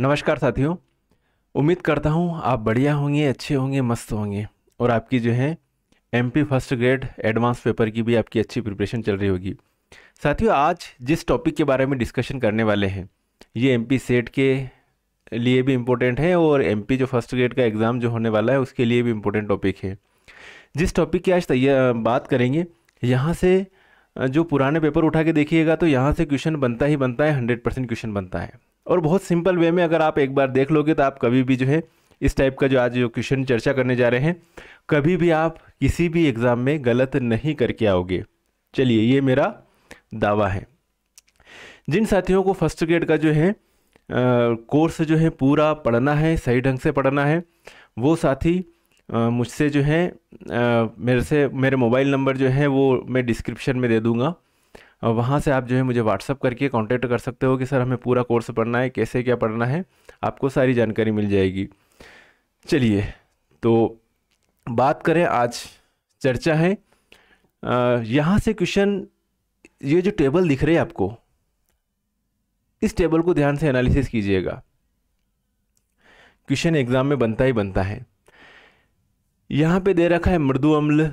नमस्कार साथियों उम्मीद करता हूँ आप बढ़िया होंगे अच्छे होंगे मस्त होंगे और आपकी जो है P first grade advance paper की भी आपकी अच्छी प्रिपरेशन चल रही होगी साथियों आज जिस टॉपिक के बारे में डिस्कशन करने वाले हैं ये पी सेट के लिए भी इम्पोर्टेंट है और पी जो फर्स्ट ग्रेड का एग्ज़ाम जो होने वाला है उसके लिए भी इम्पोर्टेंट टॉपिक है जिस टॉपिक की आज तैयार बात करेंगे यहाँ से जो पुराने पेपर उठा के देखिएगा तो यहाँ से क्वेश्चन बनता ही बनता है हंड्रेड परसेंट क्वेश्चन बनता है और बहुत सिंपल वे में अगर आप एक बार देख लोगे तो आप कभी भी जो है इस टाइप का जो आज जो क्वेश्चन चर्चा करने जा रहे हैं कभी भी आप किसी भी एग्ज़ाम में गलत नहीं करके आओगे चलिए ये मेरा दावा है जिन साथियों को फर्स्ट ग्रेड का जो है कोर्स जो है पूरा पढ़ना है सही ढंग से पढ़ना है वो साथी मुझसे जो है आ, मेरे से मेरे मोबाइल नंबर जो है वो मैं डिस्क्रिप्शन में दे दूँगा वहाँ से आप जो है मुझे व्हाट्सअप करके कॉन्टैक्ट कर सकते हो कि सर हमें पूरा कोर्स पढ़ना है कैसे क्या पढ़ना है आपको सारी जानकारी मिल जाएगी चलिए तो बात करें आज चर्चा है यहाँ से क्वेश्चन ये जो टेबल दिख रही है आपको इस टेबल को ध्यान से एनालिसिस कीजिएगा क्वेश्चन एग्ज़ाम में बनता ही बनता है यहाँ पे दे रखा है मृदु अम्ल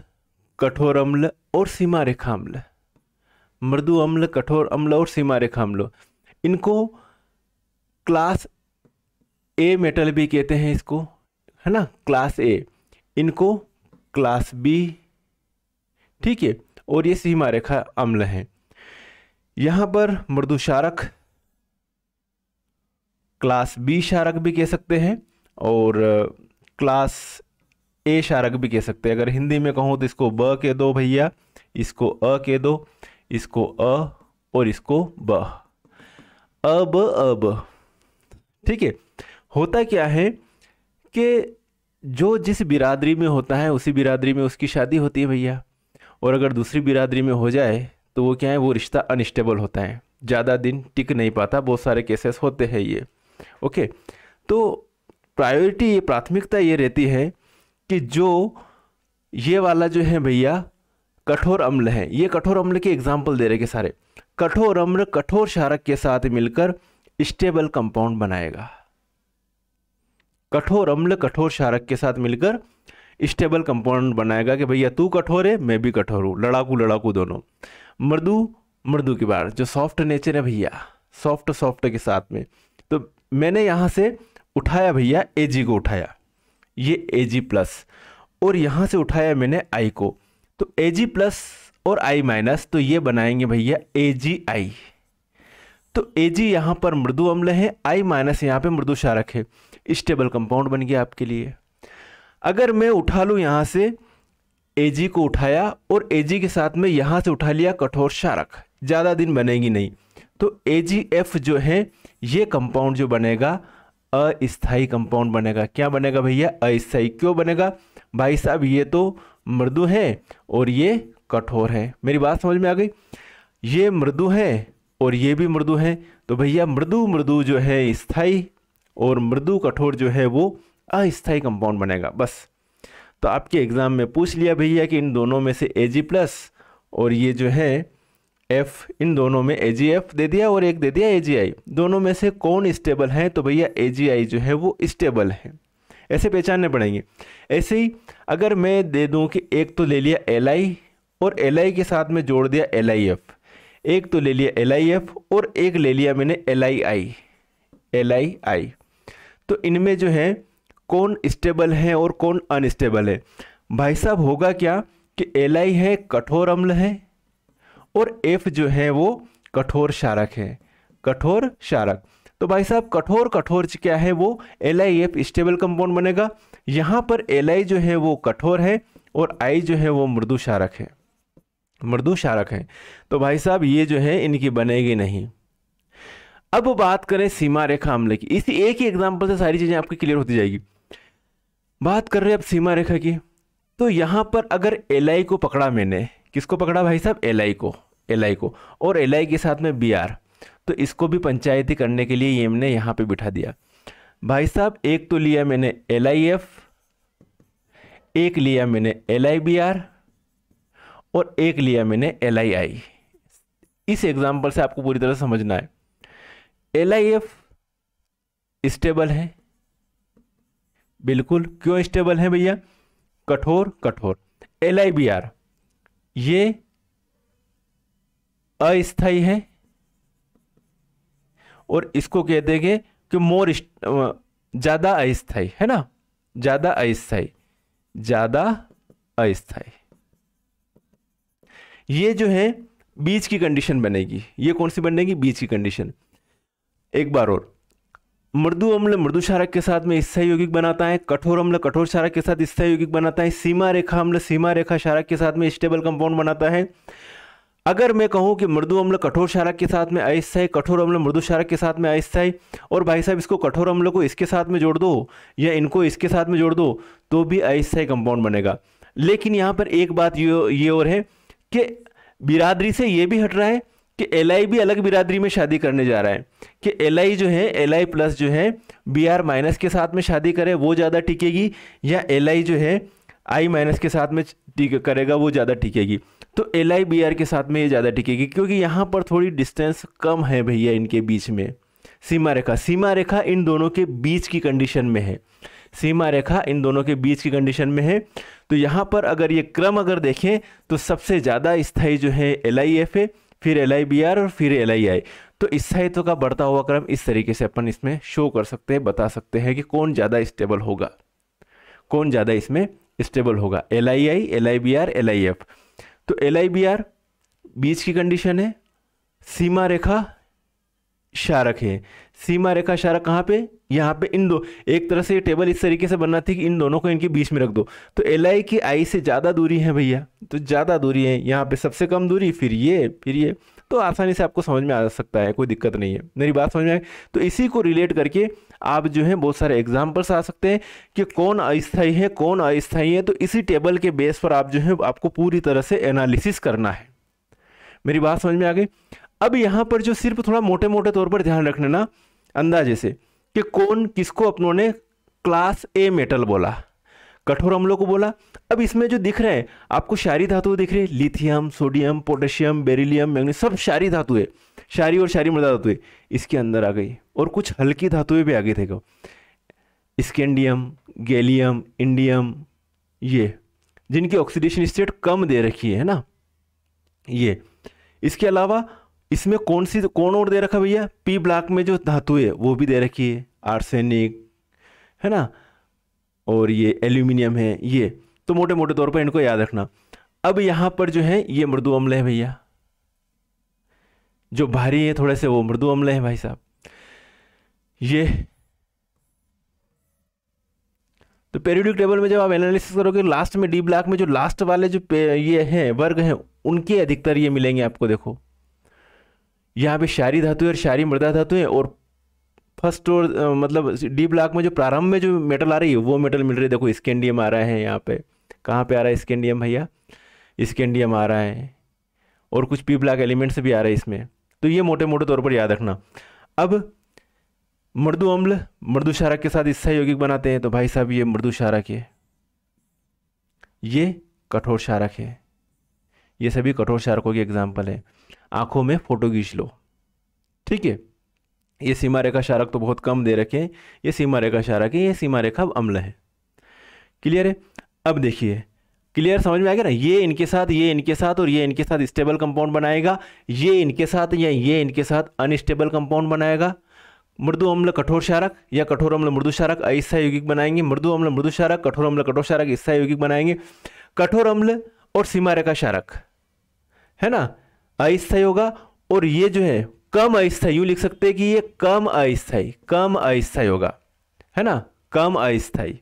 कठोर अम्ल और सीमा रेखा अम्ल मृदु अम्ल कठोर अम्ल और सीमा रेखा अम्ल इनको क्लास ए मेटल भी कहते हैं इसको है ना क्लास ए इनको क्लास बी ठीक है और ये सीमा रेखा अम्ल हैं यहाँ पर शारक क्लास बी शारक भी कह सकते हैं और क्लास ए शारक भी कह सकते हैं अगर हिंदी में कहूँ तो इसको ब कह दो भैया इसको अ कह दो इसको अ और इसको ब अब अब ठीक है होता क्या है कि जो जिस बिरादरी में होता है उसी बिरादरी में उसकी शादी होती है भैया और अगर दूसरी बिरादरी में हो जाए तो वो क्या है वो रिश्ता अनस्टेबल होता है ज़्यादा दिन टिक नहीं पाता बहुत सारे केसेस होते हैं ये ओके तो प्रायोरिटी ये प्राथमिकता ये रहती है कि जो ये वाला जो है भैया कठोर अम्ल हैं ये कठोर अम्ल के एग्जाम्पल दे रहे के सारे कठोर अम्ल कठोर शारक के साथ मिलकर स्टेबल कंपाउंड बनाएगा कठोर अम्ल कठोर शारक के साथ मिलकर स्टेबल कंपाउंड बनाएगा कि भैया तू कठोर है मैं भी कठोर हूँ लड़ाकू लड़ाकू दोनों मृदु मृदु की बार जो सॉफ्ट नेचर है भैया सॉफ्ट सॉफ्ट के साथ में तो मैंने यहाँ से उठाया भैया ए को उठाया ये ए प्लस और यहाँ से उठाया मैंने आई को तो ए जी प्लस और आई माइनस तो ये बनाएंगे भैया ए जी आई तो ए जी यहाँ पर मृदु अम्ल है आई माइनस यहाँ पे मृदु शारक है स्टेबल कंपाउंड बन गया आपके लिए अगर मैं उठा लूँ यहाँ से ए जी को उठाया और ए जी के साथ में यहाँ से उठा लिया कठोर शारक ज़्यादा दिन बनेगी नहीं तो ए जी एफ जो है ये कंपाउंड जो बनेगा अस्थाई कंपाउंड बनेगा क्या बनेगा भैया अस्थाई क्यों बनेगा भाई साहब ये तो मृदु है और ये कठोर है मेरी बात समझ में आ गई ये मृदु है और ये भी मृदु है तो भैया मृदु मृदु जो है स्थाई और मृदु कठोर जो है वो अस्थाई कंपाउंड बनेगा बस तो आपके एग्ज़ाम में पूछ लिया भैया कि इन दोनों में से ए जी प्लस और ये जो है एफ इन दोनों में ए जी एफ दे दिया और एक दे दिया ए जी आई दोनों में से कौन स्टेबल है तो भैया ए जी आई जो है वो स्टेबल है ऐसे पहचानने पड़ेंगे ऐसे ही अगर मैं दे दूं कि एक तो ले लिया एल और एल के साथ में जोड़ दिया एल एक तो ले लिया एल और एक ले लिया मैंने एल आई तो इनमें जो है कौन स्टेबल है और कौन अनस्टेबल है भाई साहब होगा क्या कि एल है कठोर अम्ल है और एफ जो है वो कठोर शारक है कठोर शारक तो भाई साहब कठोर कठोर क्या है वो L I F stable compound बनेगा यहाँ पर एल आई जो है वो कठोर है और आई जो है वो मृदु शारक है मृदु शारक है तो भाई साहब ये जो है इनकी बनेगी नहीं अब बात करें सीमा रेखा अम्ल की इसी एक ही एग्जाम्पल से सारी चीज़ें आपकी क्लियर होती जाएगी बात कर रहे हैं अब सीमा रेखा की तो यहाँ पर अगर एल को पकड़ा मैंने किसको पकड़ा भाई साहब एल को एल को और एल के साथ में बी आर तो इसको भी पंचायती करने के लिए ये हमने यहाँ पे बिठा दिया भाई साहब एक तो लिया मैंने एल एक लिया मैंने एल और एक लिया मैंने एल इस एग्ज़ाम्पल से आपको पूरी तरह समझना है एल स्टेबल है बिल्कुल क्यों स्टेबल है भैया कठोर कठोर एल ये अस्थाई है और इसको कह देंगे कि मोर ज़्यादा अस्थाई है ना ज़्यादा अस्थाई ज़्यादा अस्थाई ये जो है बीच की कंडीशन बनेगी ये कौन सी बनेगी बीच की कंडीशन एक बार और मृदु अम्ल मृदु शारक के साथ में स्थायी यौगिक बनाता है कठोर अम्ल कठोर शारक के साथ स्थायी यौगिक बनाता है सीमा रेखा अम्ल सीमा रेखा शारक के साथ में स्टेबल कंपाउंड बनाता है अगर मैं कहूँ कि मृदु अम्ल कठोर शारक के साथ में अस्थायी कठोर अम्ल मृदु शारक के साथ में अस्थायी और भाई साहब इसको कठोर अम्ल को इसके साथ में जोड़ दो या इनको इसके साथ में जोड़ दो तो भी अस्थायी कंपाउंड बनेगा लेकिन यहाँ पर एक बात ये ये और है कि बिरादरी से ये भी हट रहा है कि एल भी अलग बिरादरी में शादी करने जा रहा है कि एल जो है एल प्लस जो है बी आर माइनस के साथ में शादी करे वो ज़्यादा टिकेगी या एल जो है आई माइनस के साथ में टिक करेगा वो ज़्यादा टिकेगी तो एल आई बी आर के साथ में ये ज़्यादा टिकेगी क्योंकि यहाँ पर थोड़ी डिस्टेंस कम है भैया इनके बीच में सीमा रेखा सीमा रेखा इन दोनों के बीच की कंडीशन में है सीमा रेखा इन दोनों के बीच की कंडीशन में है तो यहाँ पर अगर ये क्रम अगर देखें तो सबसे ज़्यादा स्थायी जो है एल आई एफ ए फिर एल आई बी आर और फिर एल आई आई तो स्थायित्व का बढ़ता हुआ क्रम इस तरीके से अपन इसमें शो कर सकते हैं बता सकते हैं कि कौन ज़्यादा स्टेबल होगा कौन ज़्यादा इसमें स्टेबल होगा L I I L I B R L I F तो एल आई बी आर बीच की कंडीशन है सीमा रेखा शारक है सीमा रेखा शारक कहाँ पे यहाँ पे इन दो एक तरह से ये टेबल इस तरीके से बनना थी कि इन दोनों को इनके बीच में रख दो तो एल आई की आई से ज़्यादा दूरी है भैया तो ज़्यादा दूरी है यहाँ पे सबसे कम दूरी फिर ये फिर ये तो आसानी से आपको समझ में आ सकता है कोई दिक्कत नहीं है मेरी बात समझ में आई तो इसी को रिलेट करके आप जो है बहुत सारे एग्जाम्पल्स आ सकते हैं कि कौन अस्थाई है कौन अस्थाई है तो इसी टेबल के बेस पर आप जो है आपको पूरी तरह से एनालिसिस करना है मेरी बात समझ में आ गई अब यहाँ पर जो सिर्फ थोड़ा मोटे मोटे तौर पर ध्यान रखना ना अंदाजे से कि कौन किसको अपनों ने क्लास ए मेटल बोला कठोर अम्लों को बोला अब इसमें जो दिख रहे हैं आपको शारी धातु दिख रहे हैं lithium sodium potassium beryllium manganese सब शारी धातु है शारी और शारी मृदा धातु इसके अंदर आ गई और कुछ हल्की धातुएं भी आ गई देखो स्केंडियम गैलियम इंडियम ये जिनकी ऑक्सीडेशन स्टेट कम दे रखी है ना ये इसके अलावा इसमें कौन सी कौन और दे रखा भैया पी ब्लॉक में जो धातु है वो भी दे रखी है आर्सेनिक है ना और ये एल्यूमिनियम है ये तो मोटे मोटे तौर पर इनको याद रखना अब यहां पर जो है ये मृदु अम्ल है भैया जो भारी है थोड़े से वो मृदु अम्ल है भाई साहब ये तो पेरियोडिक टेबल में जब आप एनालिसिस करोगे लास्ट में डी ब्लॉक में जो लास्ट वाले जो ये हैं वर्ग हैं उनके अधिकतर ये मिलेंगे आपको देखो यहां पे शारी धातु और शारी मृदा धातु है और फर्स्ट और मतलब डी ब्लॉक में जो प्रारंभ में जो मेटल आ रही है वो मेटल मिल रही है देखो स्केंडियम आ रहा है यहाँ पे कहाँ पे आ रहा है स्केंडियम भैया स्केंडियम आ रहा है और कुछ पी ब्लॉक एलिमेंट्स भी आ रहे हैं इसमें तो ये मोटे मोटे तौर पर याद रखना अब मृदु अम्ल मृदु शारक के साथ इससे यौगिक बनाते हैं तो भाई साहब ये मृदु शारक है ये कठोर शारक है ये सभी कठोर शारकों के एग्जाम्पल हैं आंखों में फोटो खींच लो ठीक है ये सीमा रेखा शारक तो बहुत कम दे रखे हैं ये सीमा रेखा शारक है ये सीमा रेखा अब अम्ल है क्लियर है अब देखिए क्लियर समझ में आ गया ना ये इनके साथ ये इनके साथ और ये इनके साथ स्टेबल कंपाउंड बनाएगा ये इनके साथ या ये इनके साथ अनस्टेबल कंपाउंड बनाएगा मृदु अम्ल कठोर शारक या कठोर अम्ल मृदु शारक अस्थायी यौगिक बनाएंगे मृदु अम्ल मृदु शारक कठोर अम्ल कठोर शारक स्थायी यौगिक बनाएंगे कठोर अम्ल और सीमा रेखा शारक है ना अस्थायी होगा और ये जो है कम अस्थायी यूं लिख सकते हैं कि ये कम अस्थायी कम अस्थायी होगा है ना कम अस्थायी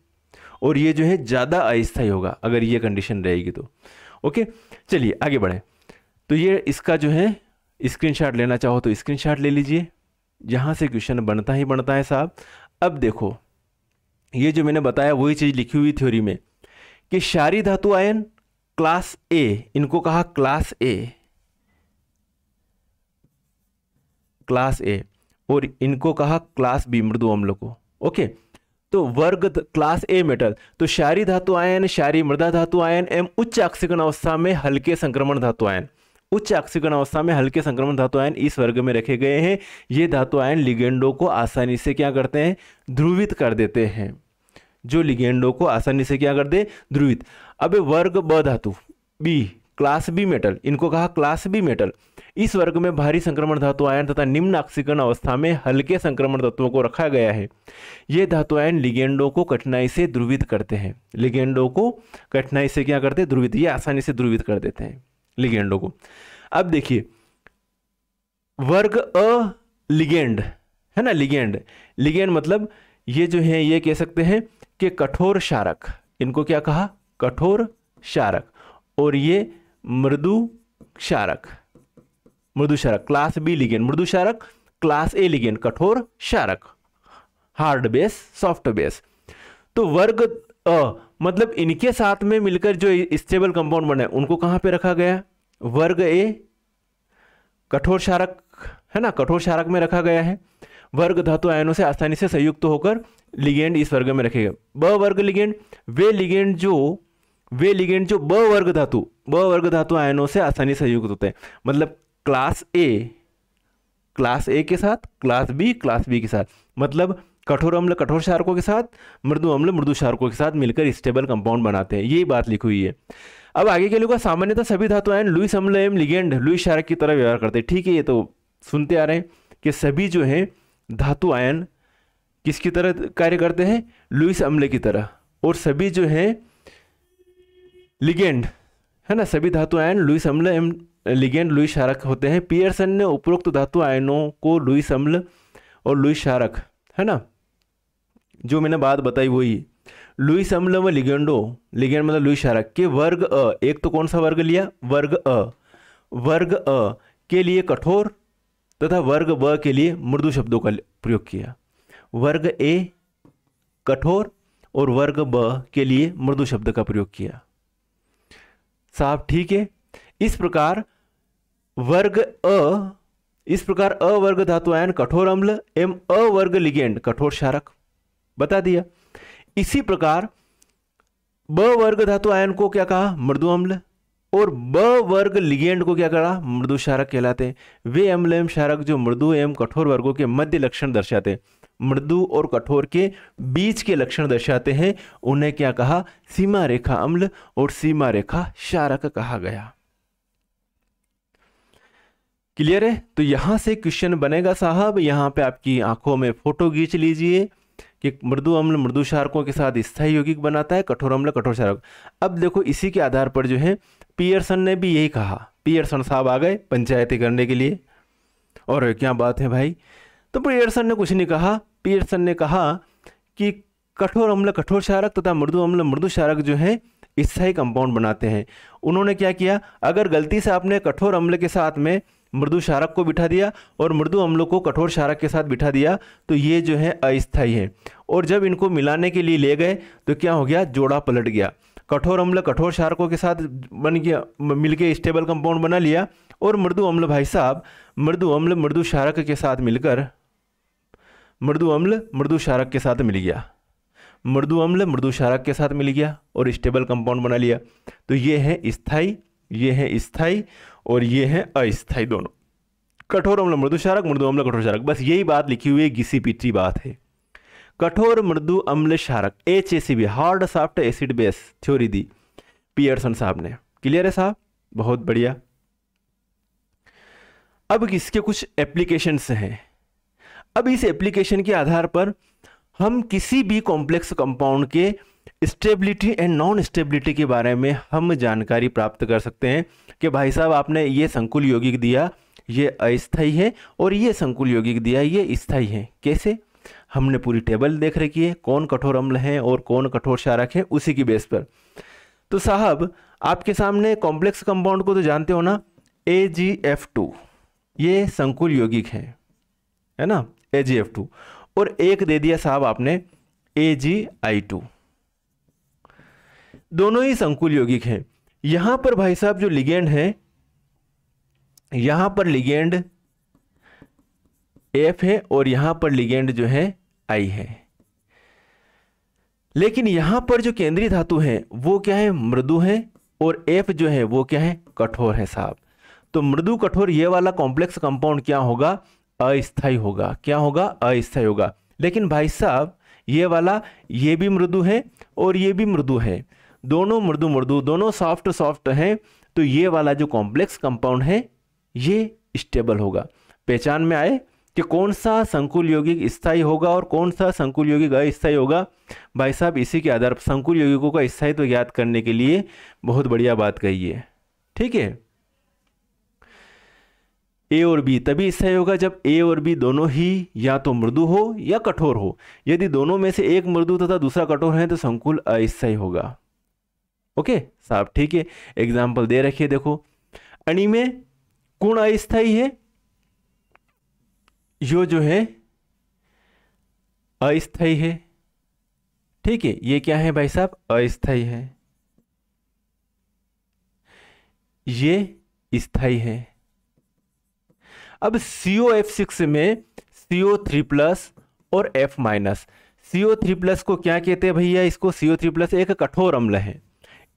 और ये जो है ज़्यादा अस्थायी होगा अगर ये कंडीशन रहेगी तो ओके चलिए आगे बढ़े तो ये इसका जो है स्क्रीनशॉट लेना चाहो तो स्क्रीनशॉट ले लीजिए यहां से क्वेश्चन बनता ही बनता है साहब अब देखो ये जो मैंने बताया वही चीज़ लिखी हुई थ्योरी में कि शारी धातु आयन क्लास ए इनको कहा क्लास ए क्लास ए और इनको कहा क्लास बी मृदु अम्ल को ओके तो वर्ग क्लास ए मेटल तो शारी धातु आयन शारी मृदा धातु आयन एवं उच्च आक्सीकरण अवस्था में हल्के संक्रमण धातु आयन उच्च आक्सीकरण अवस्था में हल्के संक्रमण धातु आयन इस वर्ग में रखे गए हैं ये धातु आयन लिगेंडो को आसानी से क्या करते हैं ध्रुवित कर देते हैं जो लिगेंडो को आसानी से क्या कर दे ध्रुवित अब वर्ग ब धातु बी क्लास बी मेटल इनको कहा क्लास बी मेटल इस वर्ग में भारी संक्रमण धातु आयन तथा निम्न ऑक्सीकरण अवस्था में हल्के संक्रमण तत्वों को रखा गया है ये धातु आयन लिगेंडो को कठिनाई से ध्रुवित करते हैं लिगेंडो को कठिनाई से क्या करते हैं ध्रुवित ये आसानी से ध्रुवित कर देते हैं लिगेंडो को अब देखिए वर्ग अ लिगेंड है ना लिगेंड लिगेंड मतलब ये जो है ये कह सकते हैं कि कठोर शारक इनको क्या कहा कठोर शारक और ये मृदु क्षारक मृदु क्षारक क्लास बी लिगेंड मृदु क्षारक क्लास ए लिगेंड कठोर क्षारक हार्ड बेस सॉफ्ट बेस तो वर्ग अ मतलब इनके साथ में मिलकर जो स्टेबल कंपाउंड बने उनको कहां पे रखा गया वर्ग ए कठोर क्षारक है ना कठोर क्षारक में रखा गया है वर्ग धातु आयनों से आसानी से संयुक्त होकर लिगेंड इस वर्ग में रखेगा ब वर्ग लिगेंड वे लिगेंड जो वे लिगेंड जो ब वर्ग धातु ब वर्ग धातु आयनों से आसानी से युक्त होते हैं मतलब क्लास ए क्लास ए के साथ क्लास बी क्लास बी के साथ मतलब कठोर अम्ल कठोर शारकों के साथ मृदु अम्ल मृदु शारकों के साथ मिलकर स्टेबल कंपाउंड बनाते हैं यही बात लिखी हुई है अब आगे के लोग सामान्यतः सभी धातु आयन लुइस अम्ल एवं लिगेंड लुइस शारक की तरह व्यवहार करते हैं ठीक है ये तो सुनते आ रहे हैं कि सभी जो हैं धातु आयन किसकी तरह कार्य करते हैं लुइस अम्ल की तरह और सभी जो हैं लिगेंड है ना सभी धातु आयन लुइस अम्ल लिगेंड लुइस शारक होते हैं पियर्सन ने उपरोक्त धातु आयनों को लुइस अम्ल और लुइस शारक है ना जो मैंने बात बताई वही लुइस अम्ल व लिगेंडो लिगेंड मतलब लुइस शारक के वर्ग अ एक तो कौन सा वर्ग लिया वर्ग अ वर्ग अ के लिए कठोर तथा वर्ग ब के लिए मृदु शब्दों का प्रयोग किया वर्ग ए कठोर और वर्ग ब के लिए मृदु शब्द का प्रयोग किया साहब ठीक है इस प्रकार वर्ग अ इस प्रकार अवर्ग धातु आयन कठोर अम्ल एम अवर्ग लिगेंड कठोर शारक बता दिया इसी प्रकार ब वर्ग धातु आयन को क्या कहा मृदु अम्ल और ब वर्ग लिगेंड को क्या कहा मृदु शारक कहलाते वे अम्ल एम शारक जो मृदु एवं कठोर वर्गों के मध्य लक्षण दर्शाते मृदु और कठोर के बीच के लक्षण दर्शाते हैं उन्हें क्या कहा सीमा रेखा अम्ल और सीमा रेखा शारक कहा गया क्लियर है तो यहां से क्वेश्चन बनेगा साहब यहां पे आपकी आंखों में फोटो खींच लीजिए कि मृदु अम्ल मृदु शारकों के साथ स्थायी यौगिक बनाता है कठोर अम्ल कठोर शारक अब देखो इसी के आधार पर जो है पियर्सन ने भी यही कहा पियर्सन साहब आ गए पंचायती करने के लिए और क्या बात है भाई तो पियर्सन ने कुछ नहीं कहा पियर्सन ने कहा कि कठोर अम्ल कठोर क्षारक तथा मृदु अम्ल मृदु क्षारक जो है स्थाई कंपाउंड बनाते हैं उन्होंने क्या किया अगर गलती से आपने कठोर अम्ल के साथ में मृदु क्षारक को बिठा दिया और मृदु अम्लों को कठोर क्षारक के साथ बिठा दिया तो ये जो है अस्थायी है और जब इनको मिलाने के लिए ले गए तो क्या हो गया जोड़ा पलट गया कठोर अम्ल कठोर क्षारकों के साथ बन गया मिलके स्टेबल कंपाउंड बना लिया और मृदु अम्ल भाई साहब मृदु अम्ल मृदु क्षारक के साथ मिलकर मृदु अम्ल मृदु शारक के साथ मिल गया मृदु अम्ल मृदु शारक के साथ मिल गया और स्टेबल कंपाउंड बना लिया तो ये है स्थाई ये है स्थाई और ये है अस्थाई दोनों कठोर अम्ल मृदु शारक मृदु अम्ल कठोर शारक बस यही बात लिखी हुई है घिसी पीटी बात है कठोर मृदु अम्ल शारक H A C B hard soft acid base theory दी पियर्सन साहब ने क्लियर है साहब बहुत बढ़िया अब इसके कुछ एप्लीकेशंस हैं अब इस एप्लीकेशन के आधार पर हम किसी भी कॉम्प्लेक्स कंपाउंड के स्टेबिलिटी एंड नॉन स्टेबिलिटी के बारे में हम जानकारी प्राप्त कर सकते हैं कि भाई साहब आपने ये संकुल यौगिक दिया ये अस्थाई है और ये संकुल यौगिक दिया ये स्थाई है कैसे हमने पूरी टेबल देख रखी है कौन कठोर अम्ल है और कौन कठोर शारक है उसी की बेस पर तो साहब आपके सामने कॉम्प्लेक्स कंपाउंड को तो जानते हो ना ए जी एफ टू ये संकुल यौगिक है है ना ए जी एफ टू और एक दे दिया साहब आपने ए जी आई टू दोनों ही संकुल यौगिक हैं यहां पर भाई साहब जो लिगेंड है यहां पर लिगेंड एफ है और यहां पर लिगेंड जो है आई है लेकिन यहां पर जो केंद्रीय धातु है वो क्या है मृदु है और एफ जो है वो क्या है कठोर है साहब तो मृदु कठोर ये वाला कॉम्प्लेक्स कंपाउंड क्या होगा अस्थायी होगा क्या होगा अस्थायी होगा लेकिन भाई साहब ये वाला ये भी मृदु है और ये भी मृदु है दोनों मृदु मृदु दोनों सॉफ्ट सॉफ्ट हैं तो ये वाला जो कॉम्प्लेक्स कंपाउंड है ये स्टेबल होगा पहचान में आए कि कौन सा संकुल यौगिक स्थायी होगा और कौन सा संकुल यौगिक अस्थायी होगा भाई साहब इसी के आधार पर संकुल यौगिकों का स्थायित्व तो ज्ञात करने के लिए बहुत बढ़िया बात कही है ठीक है ए और बी तभी इस होगा जब ए और बी दोनों ही या तो मृदु हो या कठोर हो यदि दोनों में से एक मृदु तथा दूसरा कठोर है तो संकुल अस्थायी होगा ओके साहब ठीक है एग्जाम्पल दे रखिए देखो अणी में कौन अस्थायी है यो जो है अस्थायी है ठीक है ये क्या है भाई साहब अस्थायी है ये स्थाई है अब सी ओ एफ सिक्स में सी ओ थ्री प्लस और F minus C O three plus को क्या कहते हैं भैया इसको सी ओ थ्री प्लस एक कठोर अम्ल है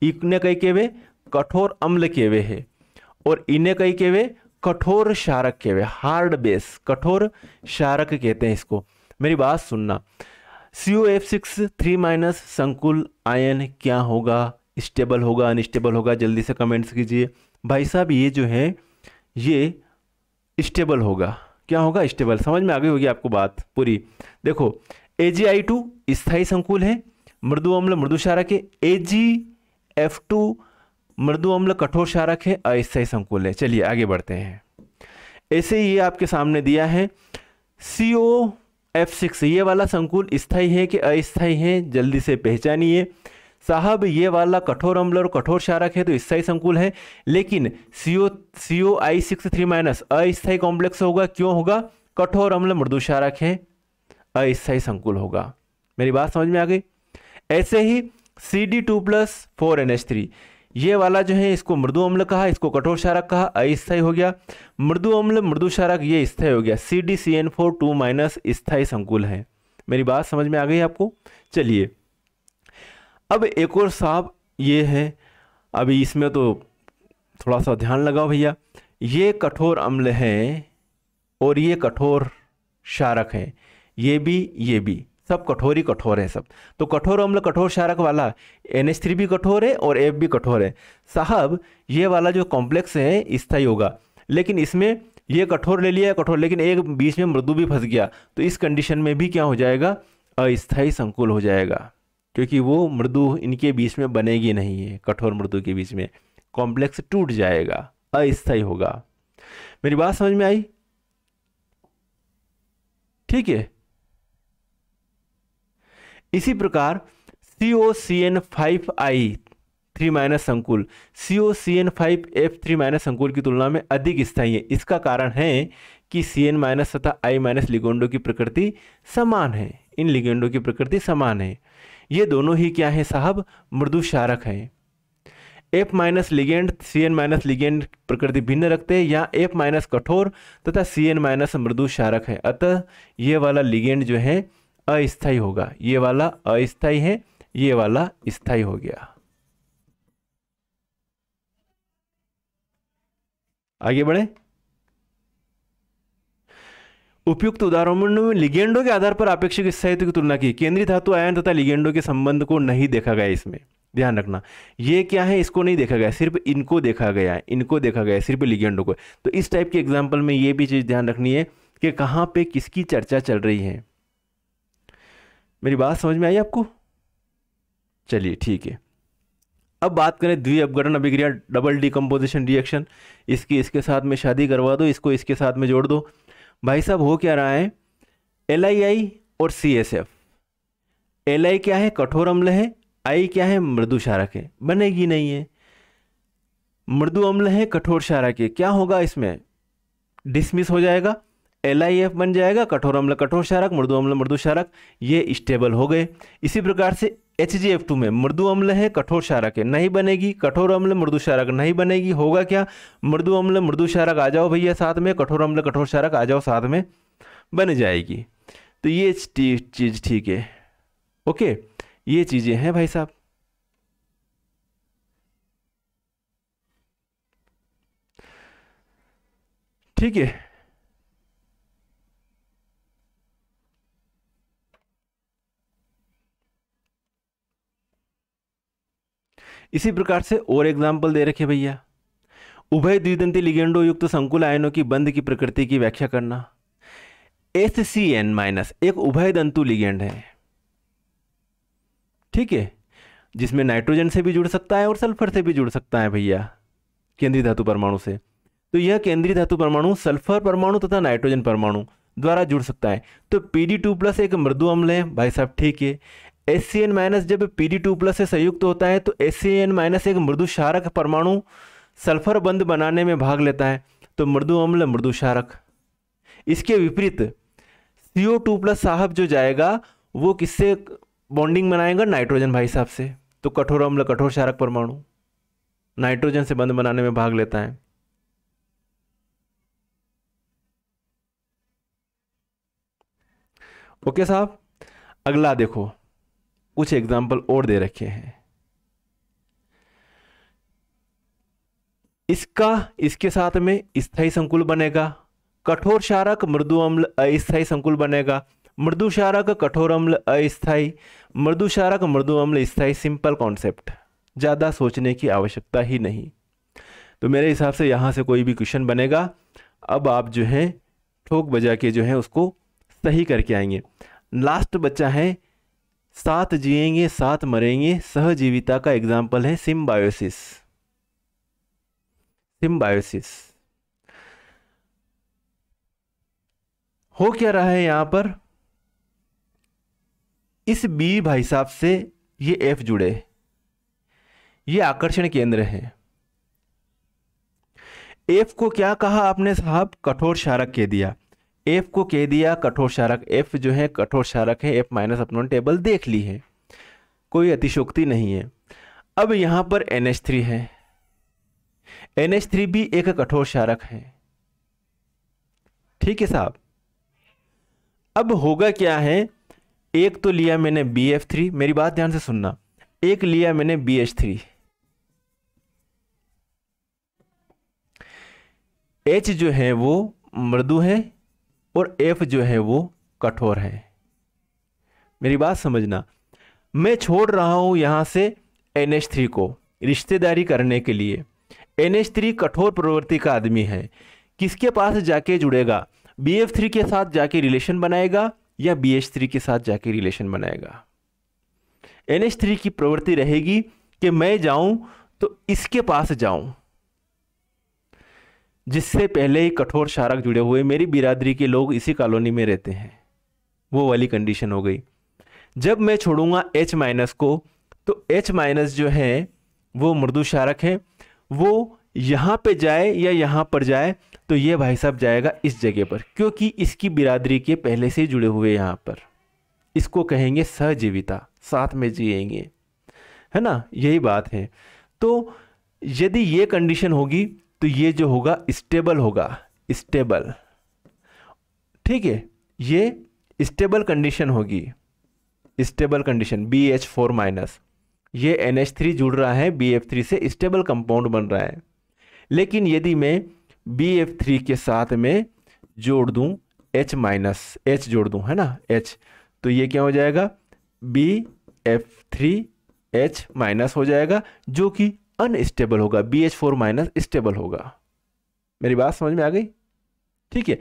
इन्हें कई के वे कठोर अम्ल के वे है और इन्हें कई के वे कठोर शारक के वे हार्ड बेस कठोर शारक कहते हैं इसको मेरी बात सुनना C O F six three minus संकुल आयन क्या होगा स्टेबल होगा अनस्टेबल होगा जल्दी से कमेंट्स कीजिए भाई साहब ये जो है ये स्टेबल होगा क्या होगा स्टेबल समझ में आ गई होगी आपको बात पूरी देखो ए जी आई टू स्थायी संकुल है मृदु अम्ल मृदुशारक है ए जी एफ टू मृदु अम्ल कठोर शारक है अस्थायी संकुल है चलिए आगे बढ़ते हैं ऐसे ये आपके सामने दिया है सी ओ एफ सिक्स ये वाला संकुल स्थाई है कि अस्थाई है जल्दी से पहचानिए साहब ये वाला कठोर अम्ल और कठोर शारक है तो स्थायी संकुल है लेकिन C O C O I six three minus अस्थायी कॉम्प्लेक्स होगा क्यों होगा कठोर अम्ल मृदु है अस्थायी संकुल होगा मेरी बात समझ में आ गई ऐसे ही C D two plus four N H three ये वाला जो है इसको मृदु अम्ल कहा इसको कठोर शारक कहा अस्थायी हो गया मृदु अम्ल मृदु शारक ये स्थायी हो गया C D C N four two minus स्थायी संकुल है मेरी बात समझ में आ गई आपको चलिए अब एक और साहब ये है अभी इसमें तो थोड़ा सा ध्यान लगाओ भैया ये कठोर अम्ल हैं और ये कठोर शारक हैं ये भी ये भी सब कठोर ही कठोर है सब तो कठोर अम्ल कठोर शारक वाला एन एच थ्री भी कठोर है और एफ भी कठोर है साहब ये वाला जो कॉम्प्लेक्स है स्थायी होगा लेकिन इसमें ये कठोर ले लिया कठोर लेकिन एक बीच में मृदु भी फंस गया तो इस कंडीशन में भी क्या हो जाएगा अस्थाई संकुल हो जाएगा क्योंकि वो मृदु इनके बीच में बनेगी नहीं है कठोर मृदु के बीच में कॉम्प्लेक्स टूट जाएगा अस्थायी होगा मेरी बात समझ में आई ठीक है इसी प्रकार C O C N five I three minus संकुल C O C N five F three minus संकुल की तुलना में अधिक स्थायी है इसका कारण है कि सी एन माइनस तथा आई माइनस लिगोंडो की प्रकृति समान है इन लिगेंडो की प्रकृति समान है ये दोनों ही क्या हैं साहब शारक हैं F minus ligand C N minus ligand प्रकृति भिन्न रखते हैं या एफ माइनस कठोर तथा सी एन माइनस मृदु शारक है अतः ये वाला लिगेंड जो है अस्थाई होगा ये वाला अस्थाई है ये वाला स्थायी हो गया आगे बढ़े उपयुक्त उदाहरणों में लिगेंडो के आधार पर अपेक्षित स्थायित्व की तुलना की केंद्रीय धातु आयन तथा लिगेंडो के संबंध को नहीं देखा गया इसमें ध्यान रखना ये क्या है इसको नहीं देखा गया सिर्फ इनको देखा गया है इनको देखा गया है सिर्फ लिगेंडो को तो इस टाइप के एग्जाम्पल में ये भी चीज़ ध्यान रखनी है कि कहाँ पे किसकी चर्चा चल रही है मेरी बात समझ में आई आपको चलिए ठीक है अब बात करें द्विअपगरण अभिक्रिया डबल डिकम्पोजिशन रिएक्शन इसकी इसके साथ में शादी करवा दो इसको इसके साथ में जोड़ दो भाई साहब हो क्या रहा है एल आई आई और C S F L I क्या है कठोर अम्ल है आई क्या है मृदु शारक है बनेगी नहीं है मृदु अम्ल है कठोर शारक है क्या होगा इसमें डिसमिस हो जाएगा एल आई एफ बन जाएगा कठोर अम्ल कठोर शारक मृदु अम्ल मृदु शारक ये स्टेबल हो गए इसी प्रकार से एच जी एफ टू में मृदु अम्ल है कठोर शारक है नहीं बनेगी कठोर अम्ल मृदु शारक नहीं बनेगी होगा क्या मृदु अम्ल मृदु शारक आ जाओ भैया साथ में कठोर अम्ल कठोर शारक आ जाओ साथ में बन जाएगी तो ये चीज़ ठीक है ओके ये चीज़ें हैं भाई साहब ठीक है इसी प्रकार से और एग्जाम्पल दे रखे भैया उभय द्विदंती लिगेंडो युक्त संकुल आयनों की बंद की प्रकृति की व्याख्या करना एस सी एन माइनस एक उभय दंतु लिगेंड है ठीक है जिसमें नाइट्रोजन से भी जुड़ सकता है और सल्फर से भी जुड़ सकता है भैया केंद्रीय धातु परमाणु से तो यह केंद्रीय धातु परमाणु सल्फर परमाणु तथा नाइट्रोजन परमाणु द्वारा जुड़ सकता है तो पी डी टू प्लस एक मृदु अम्ल है भाई साहब ठीक है एस सी एन माइनस जब पी डी टू प्लस से संयुक्त होता है तो एस सी एन माइनस एक शारक परमाणु सल्फर बंद बनाने में भाग लेता है तो मृदु अम्ल शारक इसके विपरीत सी ओ टू प्लस साहब जो जाएगा वो किससे बॉन्डिंग बनाएगा नाइट्रोजन भाई साहब से तो कठोर अम्ल कठोर शारक परमाणु नाइट्रोजन से बंद बनाने में भाग लेता है ओके साहब अगला देखो कुछ एग्जाम्पल और दे रखे हैं इसका इसके साथ में स्थाई संकुल बनेगा कठोर शारक मृदु अम्ल अस्थाई संकुल बनेगा मृदु शारक कठोर अम्ल अस्थाई मृदु शारक मृदु अम्ल स्थाई सिंपल कॉन्सेप्ट ज़्यादा सोचने की आवश्यकता ही नहीं तो मेरे हिसाब से यहां से कोई भी क्वेश्चन बनेगा अब आप जो है ठोक बजा के जो है उसको सही करके आएंगे लास्ट बच्चा है साथ जिएंगे साथ मरेंगे सहजीविता का एग्जाम्पल है सिम्बायोसिस सिम्बायोसिस हो क्या रहा है यहां पर इस बी भाई साहब से ये एफ जुड़े ये आकर्षण केंद्र है एफ को क्या कहा आपने साहब कठोर शारक कह दिया एफ को कह दिया कठोर शारक एफ जो है कठोर शारक है एफ माइनस अपनोन टेबल देख ली है कोई अतिशोक्ति नहीं है अब यहां पर एन एच थ्री है एन एच थ्री भी एक कठोर शारक है ठीक है साहब अब होगा क्या है एक तो लिया मैंने बी एफ थ्री मेरी बात ध्यान से सुनना एक लिया मैंने बी एच थ्री एच जो है वो मृदु है और एफ जो है वो कठोर है मेरी बात समझना मैं छोड़ रहा हूं यहां से एन एच थ्री को रिश्तेदारी करने के लिए एन एच थ्री कठोर प्रवृत्ति का आदमी है किसके पास जाके जुड़ेगा बी एफ थ्री के साथ जाके रिलेशन बनाएगा या बी एच थ्री के साथ जाके रिलेशन बनाएगा एन एच थ्री की प्रवृत्ति रहेगी कि मैं जाऊं तो इसके पास जाऊं जिससे पहले ही कठोर शारक जुड़े हुए मेरी बिरादरी के लोग इसी कॉलोनी में रहते हैं वो वाली कंडीशन हो गई जब मैं छोड़ूंगा एच माइनस को तो एच माइनस जो है वो मृदु शारक है वो यहाँ पे जाए या यहाँ पर जाए तो ये भाई साहब जाएगा इस जगह पर क्योंकि इसकी बिरादरी के पहले से जुड़े हुए यहाँ पर इसको कहेंगे सहजीविता साथ में जिएंगे है ना यही बात है तो यदि ये कंडीशन होगी तो ये जो होगा स्टेबल होगा स्टेबल ठीक है ये स्टेबल कंडीशन होगी stable condition B H four minus ये एन एच थ्री जुड़ रहा है बी एफ थ्री से स्टेबल कंपाउंड बन रहा है लेकिन यदि मैं बी एफ थ्री के साथ में जोड़ दूं एच माइनस एच जोड़ दूं है ना एच तो ये क्या हो जाएगा B F three H minus हो जाएगा जो कि अनस्टेबल होगा B H four minus stable होगा मेरी बात समझ में आ गई ठीक है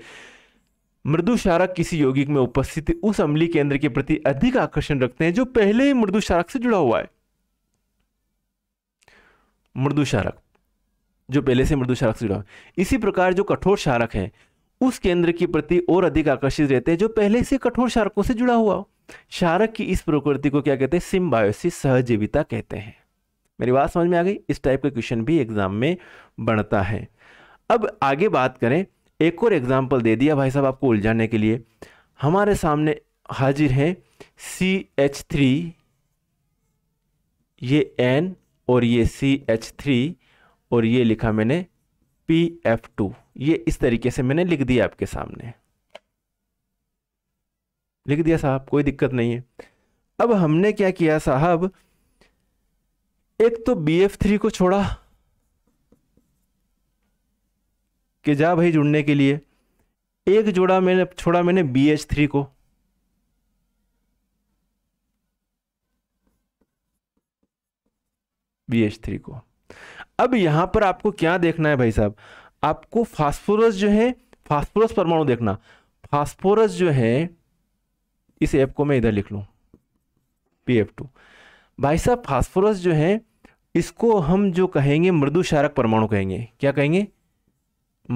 मृदु शारक किसी यौगिक में उपस्थित उस अमली केंद्र के प्रति अधिक आकर्षण रखते हैं जो पहले ही शारक से जुड़ा हुआ है शारक जो पहले से मृदु शारक से जुड़ा हुआ है इसी प्रकार जो कठोर शारक है उस केंद्र के प्रति और अधिक आकर्षित रहते हैं जो पहले से कठोर शारकों से जुड़ा हुआ शारक की इस प्रकृति को क्या कहते हैं सिम्बायोसिस सहजीविता कहते हैं मेरी बात समझ में आ गई इस टाइप का क्वेश्चन भी एग्ज़ाम में बढ़ता है अब आगे बात करें एक और एग्ज़ाम्पल दे दिया भाई साहब आपको उलझाने के लिए हमारे सामने हाजिर हैं सी एच थ्री ये एन और ये सी एच थ्री और ये लिखा मैंने पी एफ टू ये इस तरीके से मैंने लिख दिया आपके सामने लिख दिया साहब कोई दिक्कत नहीं है अब हमने क्या किया साहब एक तो बी एफ थ्री को छोड़ा कि जा भाई जुड़ने के लिए एक जोड़ा मैंने छोड़ा मैंने बी एच थ्री को बी एच थ्री को अब यहां पर आपको क्या देखना है भाई साहब आपको फास्फोरस जो है फास्फोरस परमाणु देखना फास्फोरस जो है इस ऐप को मैं इधर लिख लू पी एफ टू भाई साहब फास्फोरस जो है इसको हम जो कहेंगे मृदु शारक परमाणु कहेंगे क्या कहेंगे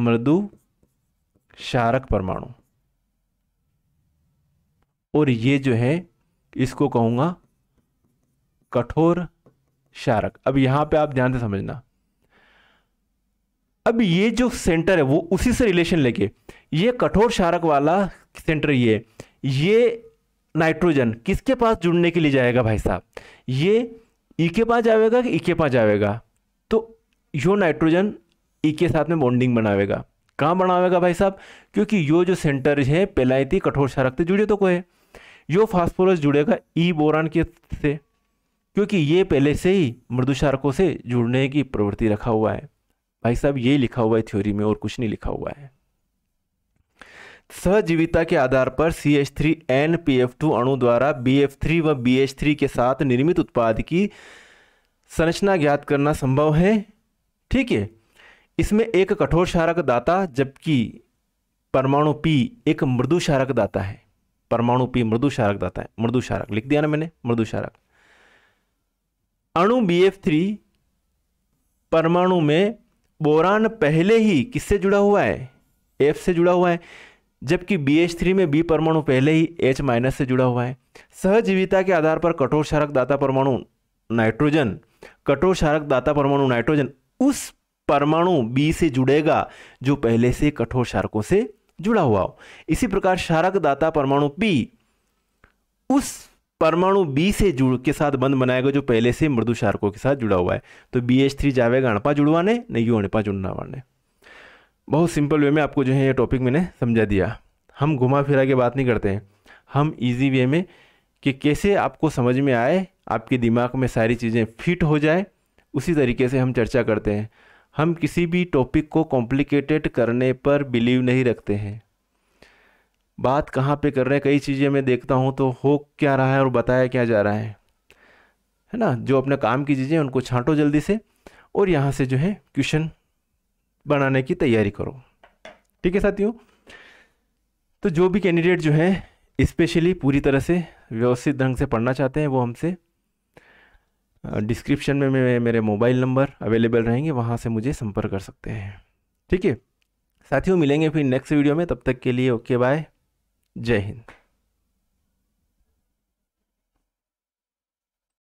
मृदु शारक परमाणु और ये जो है इसको कहूंगा कठोर शारक अब यहां पे आप ध्यान से समझना अब ये जो सेंटर है वो उसी से रिलेशन लेके ये कठोर शारक वाला सेंटर ये ये नाइट्रोजन किसके पास जुड़ने के लिए जाएगा भाई साहब ये ई e के पास जाएगा कि ई e के पास जाएगा तो यो नाइट्रोजन ई e के साथ में बॉन्डिंग बनावेगा कहाँ बनावेगा भाई साहब क्योंकि यो जो सेंटर है पेलायती कठोर सारक से जुड़े तो कोई यो फास्फोरस जुड़ेगा ई बोरान के से क्योंकि ये पहले से ही शारकों से जुड़ने की प्रवृत्ति रखा हुआ है भाई साहब ये लिखा हुआ है थ्योरी में और कुछ नहीं लिखा हुआ है सहजीविता के आधार पर C H three N P F two अणु द्वारा बी एफ थ्री व बी एच थ्री के साथ निर्मित उत्पाद की संरचना ज्ञात करना संभव है ठीक है इसमें एक कठोर शारक दाता जबकि परमाणु पी एक मृदु शारक दाता है परमाणु पी मृदु शारक दाता है मृदु शारक लिख दिया ना मैंने मृदु शारक अणु बी एफ थ्री परमाणु में बोरान पहले ही किससे जुड़ा हुआ है एफ से जुड़ा हुआ है जबकि बी थ्री में बी परमाणु पहले ही एच माइनस से जुड़ा हुआ है सहजीविता के आधार पर कठोर शारक दाता परमाणु नाइट्रोजन कठोर क्षारक दाता परमाणु नाइट्रोजन उस परमाणु बी से जुड़ेगा जो पहले से कठोर शारकों से जुड़ा हुआ हो इसी प्रकार शारक दाता परमाणु पी उस परमाणु बी से जुड़ के साथ बंद बनाएगा जो पहले से मृदु शारकों के साथ जुड़ा हुआ है तो बी एच थ्री जावेगा अणपा जुड़वाने नहीं अणपा जुड़ना वाने बहुत सिंपल वे में आपको जो है ये टॉपिक मैंने समझा दिया हम घुमा फिरा के बात नहीं करते हैं हम इजी वे में कि कैसे आपको समझ में आए आपके दिमाग में सारी चीज़ें फिट हो जाए उसी तरीके से हम चर्चा करते हैं हम किसी भी टॉपिक को कॉम्प्लिकेटेड करने पर बिलीव नहीं रखते हैं बात कहाँ पे कर रहे हैं कई चीज़ें मैं देखता हूँ तो हो क्या रहा है और बताया क्या जा रहा है है ना जो अपने काम की चीज़ें उनको छांटो जल्दी से और यहाँ से जो है क्वेश्चन बनाने की तैयारी करो ठीक है साथियों तो जो भी कैंडिडेट जो हैं स्पेशली पूरी तरह से व्यवस्थित ढंग से पढ़ना चाहते हैं वो हमसे डिस्क्रिप्शन में मेरे मोबाइल नंबर अवेलेबल रहेंगे वहाँ से मुझे संपर्क कर सकते हैं ठीक है साथियों मिलेंगे फिर नेक्स्ट वीडियो में तब तक के लिए ओके बाय जय हिंद